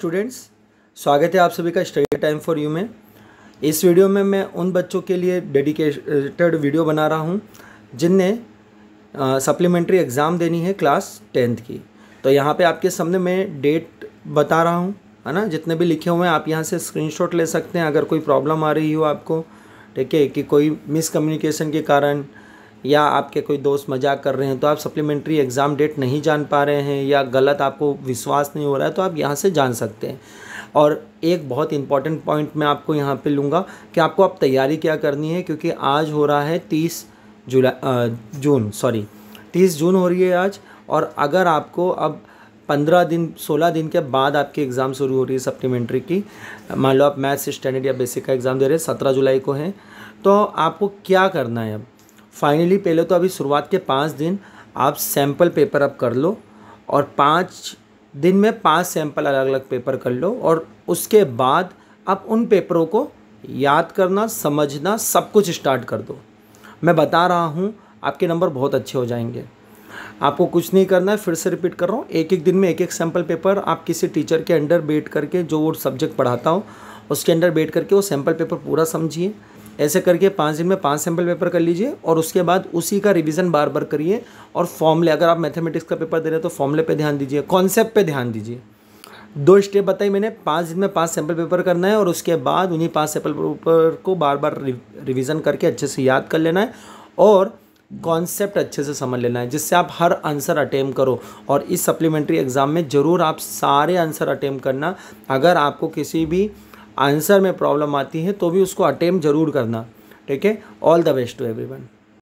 students स्वागत है आप सभी का स्टडी टाइम फॉर यू में इस वीडियो में मैं उन बच्चों के लिए डेडिकेटेड वीडियो बना रहा हूँ जिनने सप्लीमेंट्री एग्ज़ाम देनी है क्लास टेंथ की तो यहाँ पे आपके सामने मैं डेट बता रहा हूँ है ना जितने भी लिखे हुए हैं आप यहाँ से स्क्रीनशॉट ले सकते हैं अगर कोई प्रॉब्लम आ रही हो आपको ठीक है कि कोई मिसकम्युनिकेशन के कारण या आपके कोई दोस्त मजाक कर रहे हैं तो आप सप्लीमेंट्री एग्ज़ाम डेट नहीं जान पा रहे हैं या गलत आपको विश्वास नहीं हो रहा है तो आप यहाँ से जान सकते हैं और एक बहुत इंपॉर्टेंट पॉइंट मैं आपको यहाँ पे लूँगा कि आपको अब आप तैयारी क्या करनी है क्योंकि आज हो रहा है तीस जुलाई जून सॉरी तीस जून हो रही है आज और अगर आपको अब पंद्रह दिन सोलह दिन के बाद आपकी एग्ज़ाम शुरू हो रही है सप्लीमेंट्री की मान लो आप मैथ्स स्टैंडर्ड या बेसिक का एग्ज़ाम दे रहे हैं सत्रह जुलाई को है तो आपको क्या करना है अब फाइनली पहले तो अभी शुरुआत के पाँच दिन आप सैम्पल पेपर अप कर लो और पाँच दिन में पाँच सैम्पल अलग अलग पेपर कर लो और उसके बाद आप उन पेपरों को याद करना समझना सब कुछ स्टार्ट कर दो मैं बता रहा हूँ आपके नंबर बहुत अच्छे हो जाएंगे आपको कुछ नहीं करना है फिर से रिपीट कर रहा हूँ एक एक दिन में एक एक सैम्पल पेपर आप किसी टीचर के अंडर बैठ करके जो वो सब्जेक्ट पढ़ाता हो उसके अंडर बैठ करके वो सैम्पल पेपर पूरा समझिए ऐसे करके पाँच दिन में पाँच सैम्पल पेपर कर लीजिए और उसके बाद उसी का रिविज़न बार बार करिए और फॉर्मले अगर आप मैथमेटिक्स का पेपर दे रहे हैं तो फॉर्मले पर ध्यान दीजिए कॉन्सेप्ट पर ध्यान दीजिए दो स्टेप बताई मैंने पाँच दिन में पाँच सैम्पल पेपर करना है और उसके बाद उन्हीं पाँच सैम्पल पेपर को बार बार रिविज़न करके अच्छे से याद कर लेना है और कॉन्सेप्ट अच्छे से समझ लेना है जिससे आप हर आंसर अटेम करो और इस सप्लीमेंट्री एग्ज़ाम में ज़रूर आप सारे आंसर अटेम करना अगर आपको किसी भी आंसर में प्रॉब्लम आती है तो भी उसको अटेम्प्ट जरूर करना ठीक है all the best to everyone